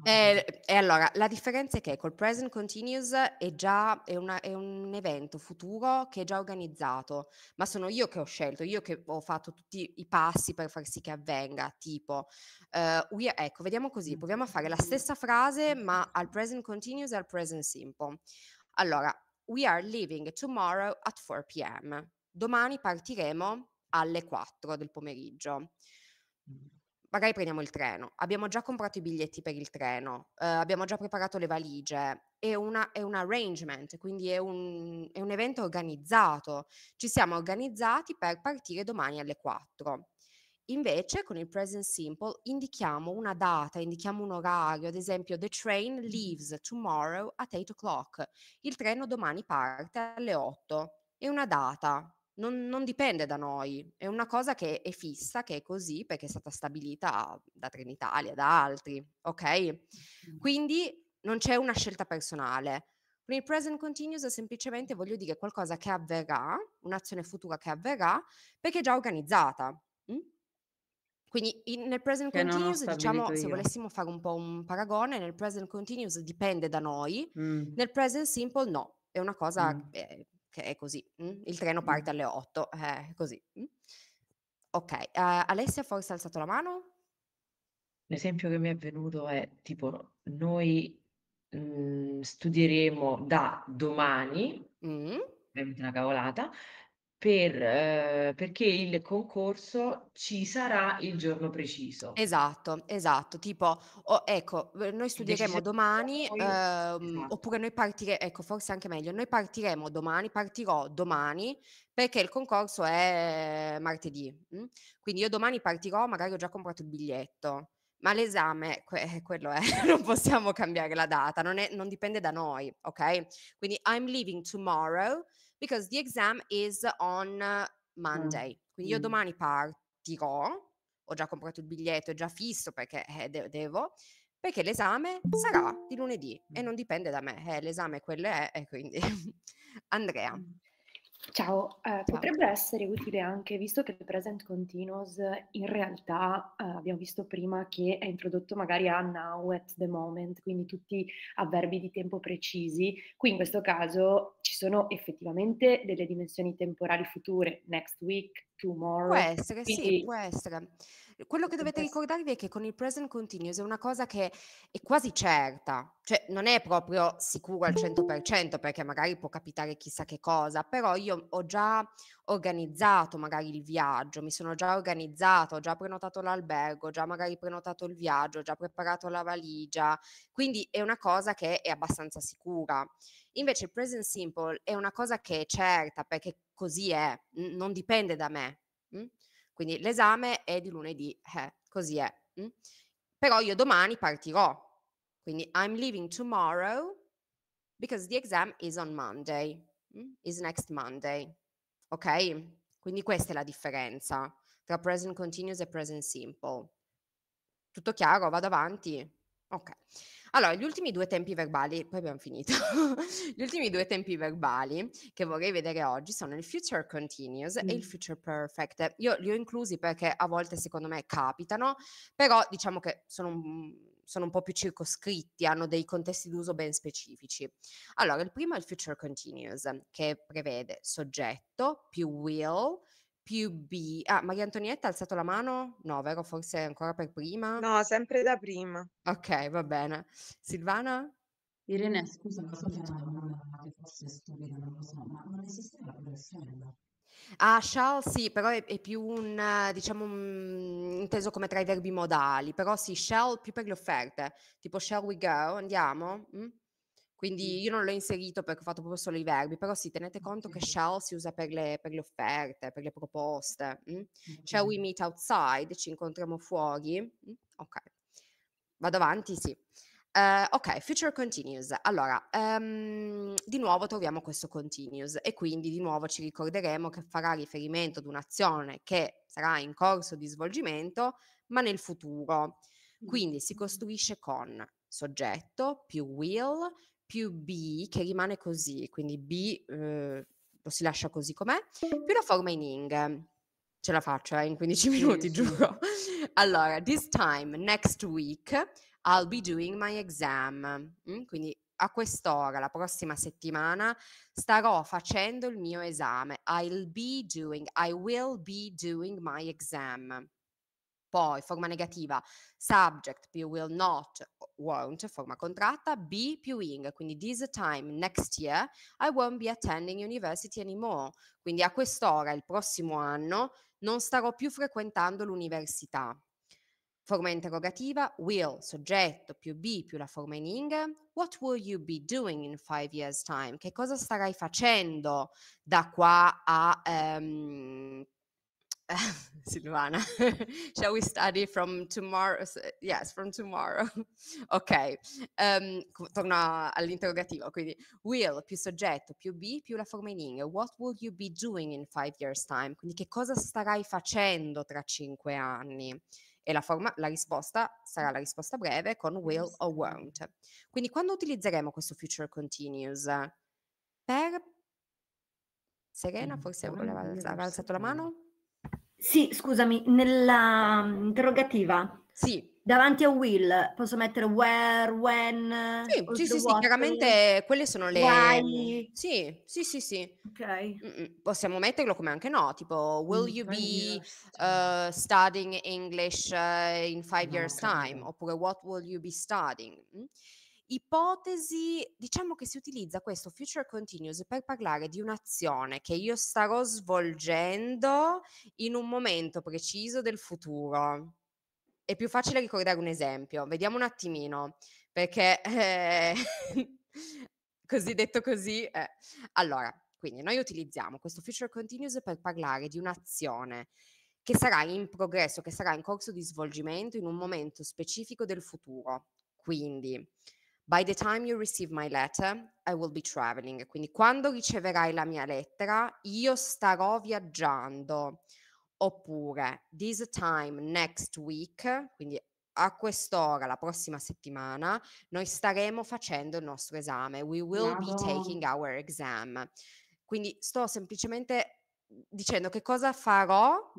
E, eh, e, allora, la differenza è che col Present Continuous è già è una, è un evento futuro che è già organizzato, ma sono io che ho scelto, io che ho fatto tutti i passi per far sì che avvenga, tipo, uh, we, ecco, vediamo così, mm. proviamo a fare la stessa frase, ma al Present Continuous e al Present Simple. Allora, we are leaving tomorrow at 4 p.m. Domani partiremo alle 4 del pomeriggio. Mm magari prendiamo il treno, abbiamo già comprato i biglietti per il treno, eh, abbiamo già preparato le valigie, è, una, è un arrangement, quindi è un, è un, evento organizzato, ci siamo organizzati per partire domani alle 4. Invece con il present simple indichiamo una data, indichiamo un orario, ad esempio the train leaves tomorrow at 8 o'clock, il treno domani parte alle 8, è una data, non, non, dipende da noi, è una cosa che è fissa, che è così, perché è stata stabilita da Trenitalia, da altri, ok? Quindi non c'è una scelta personale. Con il present continuous semplicemente voglio dire qualcosa che avverrà, un'azione futura che avverrà, perché è già organizzata. Quindi in, nel present che continuous, diciamo, io. se volessimo fare un po' un paragone, nel present continuous dipende da noi, mm. nel present simple no, è una cosa mm. eh, che è così. Il treno parte alle 8, è eh, così. Ok, uh, Alessia forse ha alzato la mano? L'esempio che mi è venuto è tipo noi mh, mhmm, studieremo da domani, mm. è una cavolata, per, eh, perché il concorso ci sarà il giorno preciso. Esatto, esatto. Tipo, oh, ecco, noi studieremo domani, poi, ehm, esatto. oppure noi partiremo, ecco, forse anche meglio, noi partiremo domani, partirò domani perché il concorso è martedì. Mm? Quindi io domani partirò, magari ho già comprato il biglietto. Ma l'esame, que- eh, quello è, non possiamo cambiare la data, non, è, non dipende da noi, ok? Quindi I'm leaving tomorrow because the exam is on ah, Monday. Quindi io mm. domani partirò, ho già comprato il biglietto, è già fisso perché eh, de- devo, perché l'esame sarà di lunedì e mm. non dipende da me, eh, l'esame quello è, e quindi Andrea. Mm. Ciao, eh, potrebbe essere utile anche, visto che il present continuous in realtà eh, abbiamo visto prima che è introdotto magari a now, at the moment, quindi tutti avverbi di tempo precisi, qui in questo caso ci sono effettivamente delle dimensioni temporali future, next week, Tomorrow. Può essere, Quindi... sì, può essere. Quello che dovete ricordarvi è che con il present continuous è una cosa che è quasi certa, cioè non è proprio sicuro al 100% perché magari può capitare chissà che cosa, però io ho già organizzato magari il viaggio, mi sono già organizzato, ho già prenotato l'albergo, ho già magari prenotato il viaggio, ho già preparato la valigia, quindi è una cosa che è abbastanza sicura. Invece il present simple è una cosa che è certa perché così è, non dipende da me. Mm? Quindi l'esame è di lunedì, eh, così è. Mm? Però io domani partirò. Quindi I'm leaving tomorrow because the exam is on Monday, mm? is next Monday. Ok? Quindi questa è la differenza tra present continuous e present simple. Tutto chiaro? Vado avanti? Ok. Allora, gli ultimi due tempi verbali, poi abbiamo finito. gli ultimi due tempi verbali che vorrei vedere oggi sono il future continuous mm. e il mm. future perfect. Io li ho inclusi perché a volte secondo me capitano, però diciamo che sono un sono un po' più circoscritti, hanno dei contesti d'uso ben specifici. Allora, il primo è il future continuous, che prevede soggetto più will più B. Ah, Maria Antonietta ha alzato la mano? No, vero? Forse ancora per prima? No, sempre da prima. Ok, va bene. Silvana? Irene, scusa, cosa c'era? Forse è stupida, non lo so, ma non esiste la progressione dopo. Ah, shall sì, però è, è più un, diciamo, un, inteso come tra i verbi modali, però sì, shall più per le offerte, tipo shall we go, andiamo? Mm? Quindi io non l'ho inserito perché ho fatto proprio solo i verbi, però sì, tenete conto che shall si usa per le, per le offerte, per le proposte. Mm? Shall we meet outside? Ci incontriamo fuori? Mm? Ok, vado avanti, sì. Uh, ok, future continuous. Allora, um, di nuovo troviamo questo continuous e quindi di nuovo ci ricorderemo che farà riferimento ad un'azione che sarà in corso di svolgimento, ma nel futuro. Quindi si costruisce con soggetto più will più be che rimane così, quindi be eh, lo si lascia così com'è, più la forma in ing. Ce la faccio eh, in 15 minuti, giuro. Allora, this time, next week, I'll be doing my exam. Mm? Quindi a quest'ora, la prossima settimana, starò facendo il mio esame. I'll be doing, I will be doing my exam. Poi, forma negativa, subject più will not, won't, forma contratta, be più ing. Quindi this time next year I won't be attending university anymore. Quindi a quest'ora, il prossimo anno, non starò più frequentando l'università. Forma interrogativa, will, soggetto, più be, più la forma in ing. What will you be doing in five years time? Che cosa starai facendo da qua a... Um, Silvana, shall we study from tomorrow? Yes, from tomorrow. ok, um, torno all'interrogativo, quindi will più soggetto più be più la forma in ing. What will you be doing in five years time? Quindi che cosa starai facendo tra cinque anni? e la, forma, la risposta sarà la risposta breve con will o won't. Quindi quando utilizzeremo questo future continuous? Per Serena, ehm, forse boh, aveva alzato la mano? Sì, scusami, nella mhmm, interrogativa. Sì davanti a Will posso mettere where, when. Sì, sì, sì, sì, chiaramente eh. quelle sono le... Why. Sì, sì, sì, sì. Ok. Possiamo metterlo come anche no, tipo will mm, you be uh, studying English uh, in five years okay. time? Oppure what will you be studying? Mm? Ipotesi, diciamo che si utilizza questo future continuous per parlare di un'azione che io starò svolgendo in un momento preciso del futuro è più facile ricordare un esempio. Vediamo un attimino, perché eh, così detto così. Eh. Allora, quindi noi utilizziamo questo future continuous per parlare di un'azione che sarà in progresso, che sarà in corso di svolgimento in un momento specifico del futuro. Quindi, by the time you receive my letter, I will be traveling. Quindi, quando riceverai la mia lettera, io starò viaggiando oppure this time next week, quindi a quest'ora la prossima settimana noi staremo facendo il nostro esame. We will Bravo. be taking our exam. Quindi sto semplicemente dicendo che cosa farò,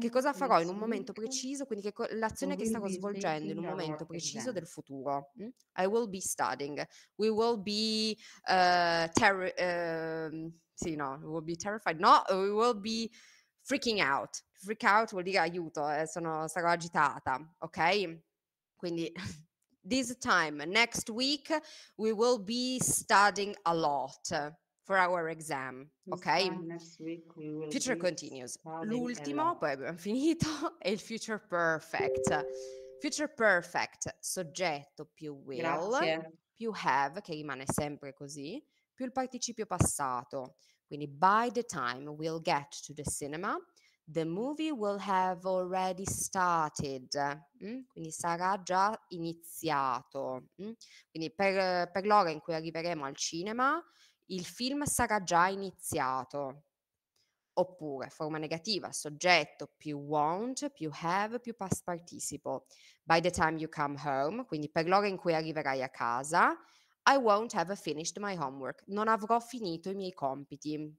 che cosa farò in un momento preciso, quindi che co- l'azione che starò svolgendo in un momento preciso del futuro. Mm? I will be studying, we will be uh, eh, ter- uh, ehm, sì, no, we will be terrified, no, we will be freaking out. Freak out vuol dire aiuto, eh, sono, stata agitata, ok? Quindi this time next week we will be studying a lot for our exam, ok? Future continues. L'ultimo, poi abbiamo finito, è il future perfect. Future perfect, soggetto più will, Grazie. più have, che rimane sempre così, più il participio passato. Quindi by the time we'll get to the cinema, the movie will have already started, mm? quindi sarà già iniziato. Mm? Quindi per, per l'ora in cui arriveremo al cinema, il film sarà già iniziato. Oppure forma negativa, soggetto più want, più have, più past participo. By the time you come home, quindi per l'ora in cui arriverai a casa, i won't have finished my homework. Non avrò finito i miei compiti.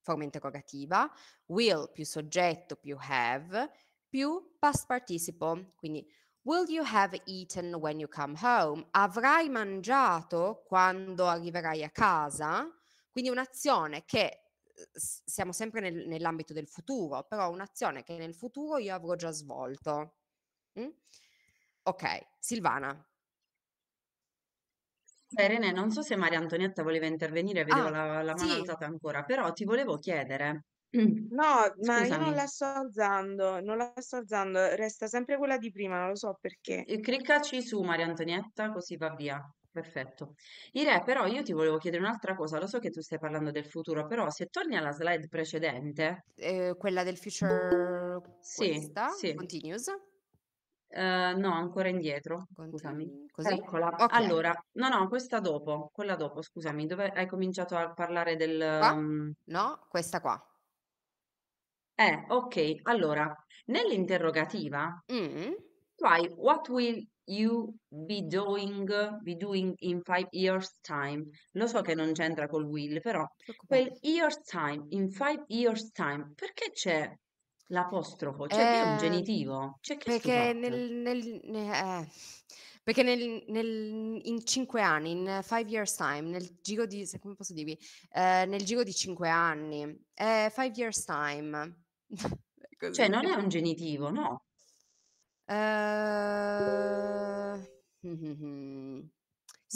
Forma interrogativa. Will più soggetto più have più past participle. Quindi Will you have eaten when you come home? Avrai mangiato quando arriverai a casa? Quindi un'azione che eh, siamo sempre nel, nell'ambito del futuro, però un'azione che nel futuro io avrò già svolto. Mm? Ok, Silvana, eh, cioè, Irene, non so se Maria Antonietta voleva intervenire, vedevo Ah, la, la mano sì, alzata ancora, però ti volevo chiedere, mm. no, ma io non la sto alzando, non la sto alzando, resta sempre quella di prima, non lo so perché. eh, cliccaci su Maria Antonietta così va via. Perfetto. Ire, però io ti volevo chiedere un'altra cosa, lo so che tu stai parlando del futuro, però se torni alla slide precedente, Eh, quella del future, Sì, questa, sì, continuous. Ehm, no, ancora indietro, scusami. così? Eccola. Okay. Allora, no, no, questa dopo, quella dopo, scusami, dove hai cominciato a parlare del... Qua? ehm No, questa qua. Eh, ok. Allora, nell'interrogativa Mh. tu hai What will you be doing, be doing in five years' time? Lo so che non c'entra col will, però quel years' time, in five years' time, perché c'è L'apostrofo, cioè, ehm, cioè che è un genitivo? Cioè che perché nel, nel- eh, perché nel- nel- in cinque anni, in five years time, nel giro di, come posso dirvi, Eh, nel giro di cinque anni, eh, five years time, è Cioè non è un genitivo, no. Uh,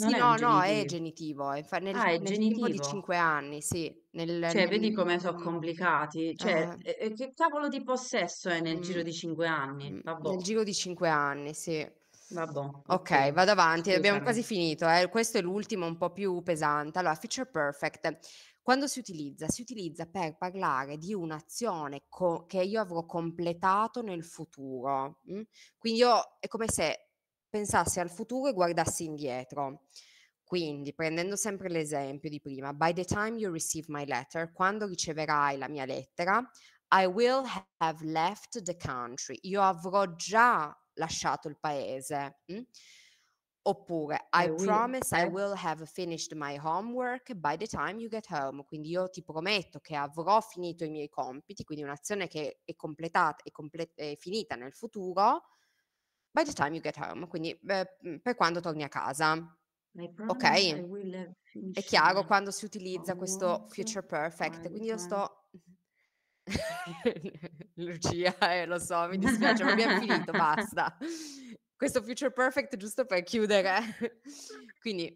Sì, no, no, è genitivo. è fa- nel, Ah, è nel tempo di genitivo. 5 anni, sì, nel, Cioè, vedi come sono mm, complicati. Cioè, eh, e- e che cavolo di possesso è nel giro mm, di cinque anni? Mm, vabbò, nel giro di 5 anni, sì. vabbò, ok, Ok, vado avanti, abbiamo quasi finito. eh, Questo è l'ultimo, un po' più pesante. Allora, feature perfect. Quando si utilizza? Si utilizza per parlare di un'azione co- che io avrò completato nel futuro. mm? Quindi io è come se pensasse al futuro e guardasse indietro. Quindi, prendendo sempre l'esempio di prima, by the time you receive my letter, quando riceverai la mia lettera, I will have left the country. Io avrò già lasciato il paese. Mm? Oppure, I, I promise will. I eh? will have finished my homework by the time you get home. Quindi io ti prometto che avrò finito i miei compiti, quindi un'azione che è completata, è, comple- è finita nel futuro by the time you get home, quindi eh, per quando torni a casa. Ok? È chiaro quando si utilizza questo future perfect, quindi io sto... Lucia, eh, lo so, mi dispiace, ma abbiamo finito, basta. Questo future perfect giusto per chiudere. quindi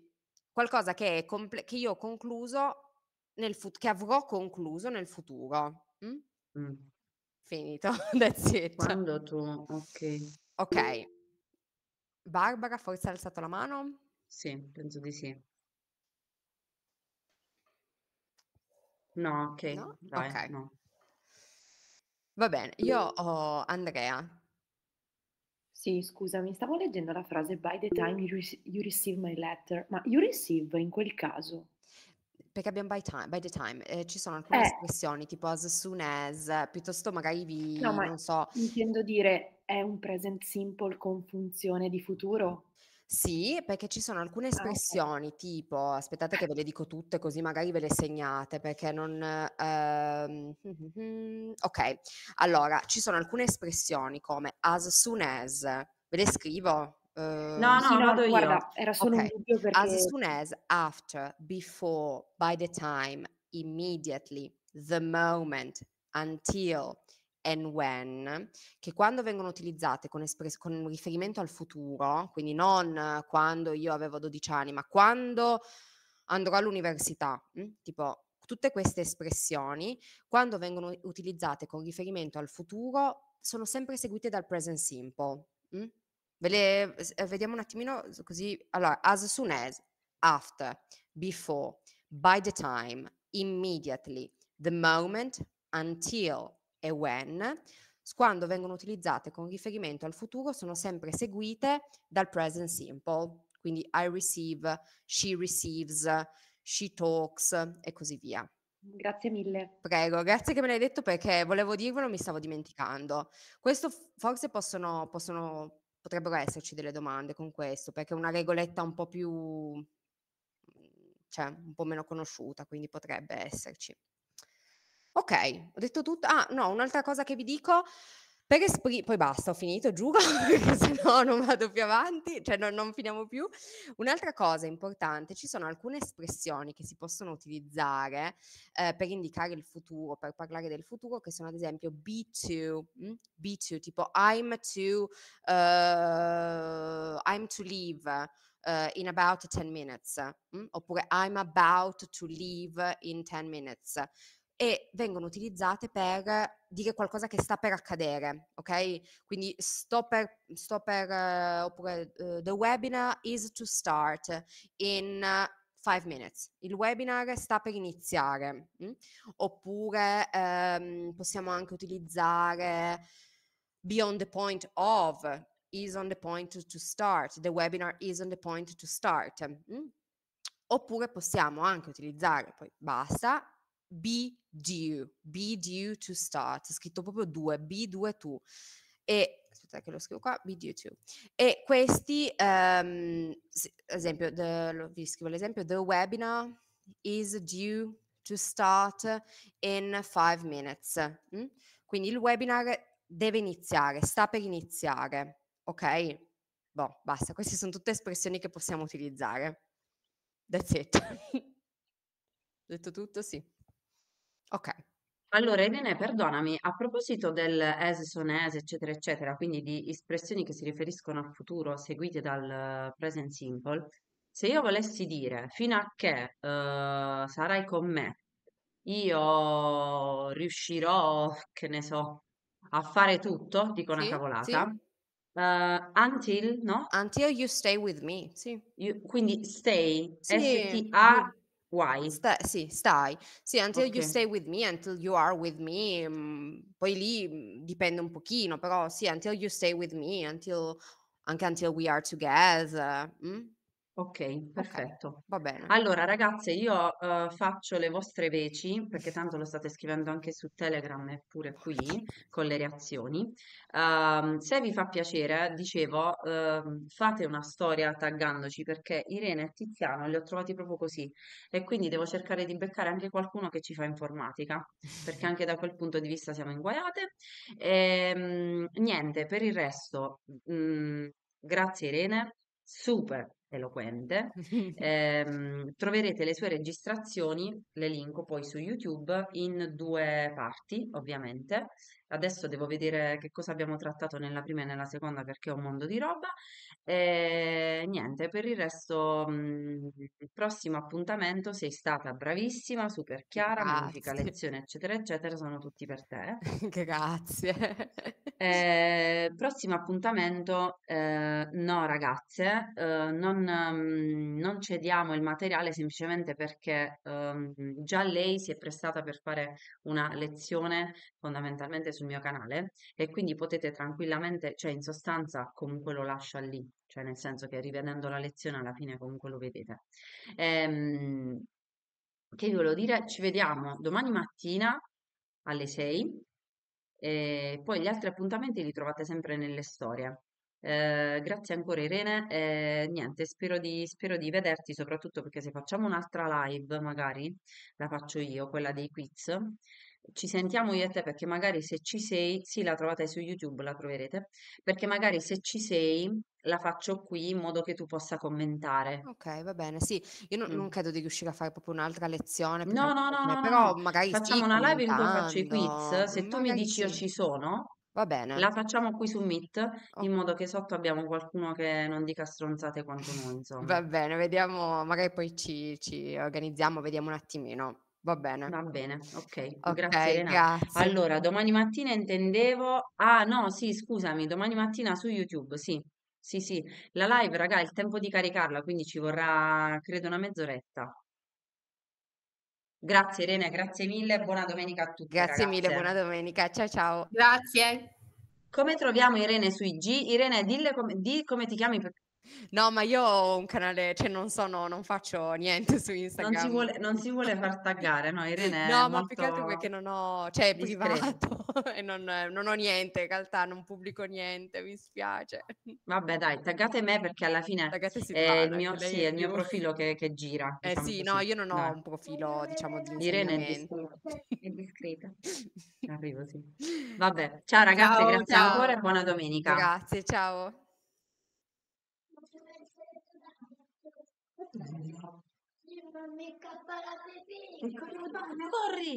qualcosa che, comple- che, io ho concluso, nel fut- che avrò concluso nel futuro. Mm? Mm. Finito, that's it. Quando tu, ok. Ok. Barbara forse ha alzato la mano? Sì, penso di sì. No, ok. No? dai, Okay. no. Va bene, io ho Andrea. Sì, scusami, stavo leggendo la frase by the time you, rec- you receive my letter, ma you receive in quel caso? Perché abbiamo by, time, by the time, eh, ci sono alcune Eh, espressioni tipo as soon as, piuttosto magari no, vi, ma non so, intendo dire è un present simple con funzione di futuro? Sì, perché ci sono alcune ah, espressioni okay. tipo, aspettate che ve le dico tutte così magari ve le segnate perché non... Ehm, ok, allora ci sono alcune espressioni come as soon as, ve le scrivo? Uh, no, ehm, no, no, vado guarda, io. era solo okay. un dubbio perché... As soon as, after, before, by the time, immediately, the moment, until, and when, che quando vengono utilizzate con, espres- con riferimento al futuro, quindi non quando io avevo 12 anni, ma quando andrò all'università, mh? Mm, tipo tutte queste espressioni, quando vengono utilizzate con riferimento al futuro, sono sempre seguite dal present simple. Mm. Ve le, eh, vediamo un attimino così. Allora, as soon as, after, before, by the time, immediately, the moment, until, e when, quando vengono utilizzate con riferimento al futuro, sono sempre seguite dal present simple, quindi I receive, she receives, she talks e così via. Grazie mille. Prego, grazie che me l'hai detto perché volevo dirvelo, mi stavo dimenticando. Questo forse possono, possono, potrebbero esserci delle domande con questo, perché è una regoletta un po' più, cioè un po' meno conosciuta, quindi potrebbe esserci. Ok, ho detto tutto. Ah, no, un'altra cosa che vi dico. Per esprimere, poi basta, ho finito, giuro, perché se no non vado più avanti, cioè non, non finiamo più. Un'altra cosa importante, ci sono alcune espressioni che si possono utilizzare eh, per indicare il futuro, per parlare del futuro, che sono ad esempio be to, mh? Mm, b tipo I'm to, uh, eh, I'm to leave. Uh, eh, in about 10 minutes, mh? Mm, oppure I'm about to leave in 10 minutes e vengono utilizzate per dire qualcosa che sta per accadere, ok? Quindi sto per, sto per uh, oppure uh, the webinar is to start in uh, five minutes, il webinar sta per iniziare, mh? Mm? oppure um, possiamo anche utilizzare beyond the point of, is on the point to start, the webinar is on the point to start. Mh? Mm? Oppure possiamo anche utilizzare, poi basta, be due, be due to start, scritto proprio due, be due to. E aspetta che lo scrivo qua, be due to. E questi, um, esempio, the, vi scrivo l'esempio, the webinar is due to start in five minutes. Mm? Quindi il webinar deve iniziare, sta per iniziare, ok? Boh, basta, queste sono tutte espressioni che possiamo utilizzare. That's it. Detto tutto, sì. Okay. Allora Irene, perdonami, a proposito del as, son ese", eccetera, eccetera, quindi di espressioni che si riferiscono al futuro seguite dal present simple, se io volessi dire: "Fino a che, uhm, sarai con me, io riuscirò", che ne so, "a fare tutto", dico una Sì, cavolata, sì. uhm, until, no? Until you stay with me, sì. You quindi stay, Sì, mh. Why? Sta- sì, stai. Sì, until okay. you stay with me, until you are with me. Mm, poi lì mm, dipende un pochino, però sì, until you stay with me, until, anche until we are together. Mh? Mm? Okay, Okay, perfetto. va bene. Allora ragazze io, uhm, faccio le vostre veci, perché tanto lo state scrivendo anche su Telegram e pure qui con le reazioni. Uhm, se vi fa piacere, dicevo, uhm, fate una storia taggandoci, perché Irene e Tiziano li ho trovati proprio così e quindi devo cercare di beccare anche qualcuno che ci fa informatica, perché anche da quel punto di vista siamo inguaiate. Ehm, niente, per il resto, mhmm, grazie Irene, super eloquente, ehm, troverete le sue registrazioni, le linko poi su YouTube in due parti ovviamente. Adesso devo vedere che cosa abbiamo trattato nella prima e nella seconda perché è un mondo di roba e ehm, niente, per il resto, mhmm, il prossimo appuntamento sei stata bravissima, super chiara, magnifica lezione, eccetera, eccetera, sono tutti per te. Grazie. Ehm, prossimo appuntamento, ehm, no ragazze, ehm, non mhmm, non cediamo il materiale semplicemente perché, ehm, già lei si è prestata per fare una lezione fondamentalmente sul mio canale e quindi potete tranquillamente cioè in sostanza comunque lo lascia lì cioè nel senso che rivedendo la lezione alla fine comunque lo vedete. Ehm, che vi volevo dire, ci vediamo domani mattina alle 6 e eh, poi gli altri appuntamenti li trovate sempre nelle storie. Eh, grazie ancora Irene, eh, niente, spero di, spero di, vederti soprattutto perché se facciamo un'altra live magari la faccio io, quella dei quiz, ci sentiamo io e te perché magari se ci sei, sì, la trovate su YouTube, la troverete, perché magari se ci sei la faccio qui in modo che tu possa commentare. Ok, va bene. Sì, io non, Mm. non credo di riuscire a fare proprio un'altra lezione, No, no, no, no, però no. magari sì, Facciamo una live in cui faccio i quiz. Se tu mi magari dici io ci sono, Va bene. la facciamo qui su Meet, in modo che sotto abbiamo qualcuno che non dica stronzate quanto noi, insomma. Va bene, vediamo, magari poi ci, ci organizziamo, vediamo un attimino. Va bene. Va bene, ok, grazie grazie. Allora, domani mattina intendevo... Ah no, sì, scusami, domani mattina su YouTube, sì. Sì, sì, la live, raga, è il tempo di caricarla, quindi ci vorrà, credo, una mezz'oretta. Grazie Irene, grazie mille, buona domenica a tutti, Grazie mille, buona domenica. Ciao ciao. Grazie. Come troviamo Irene sui G? Irene, dille come, di come ti chiami per- No, ma io ho un canale, cioè non sono, non faccio niente su Instagram. Non si vuole, non si vuole far taggare, no Irene? No, ma più altro perché non ho, cioè è privato e non, non, ho niente, in realtà non pubblico niente, mi spiace. Vabbè dai, taggate me perché alla fine Silvana, è, il mio, sì, è il mio, profilo che, che gira. Eh diciamo sì, così. no, io non ho dai. un profilo, diciamo, di Irene è discreta. Arrivo, sì. Vabbè, ciao ragazzi, ciao, grazie ciao. ancora e buona domenica. Grazie, ciao. Llévame, caparate, ¡Corre!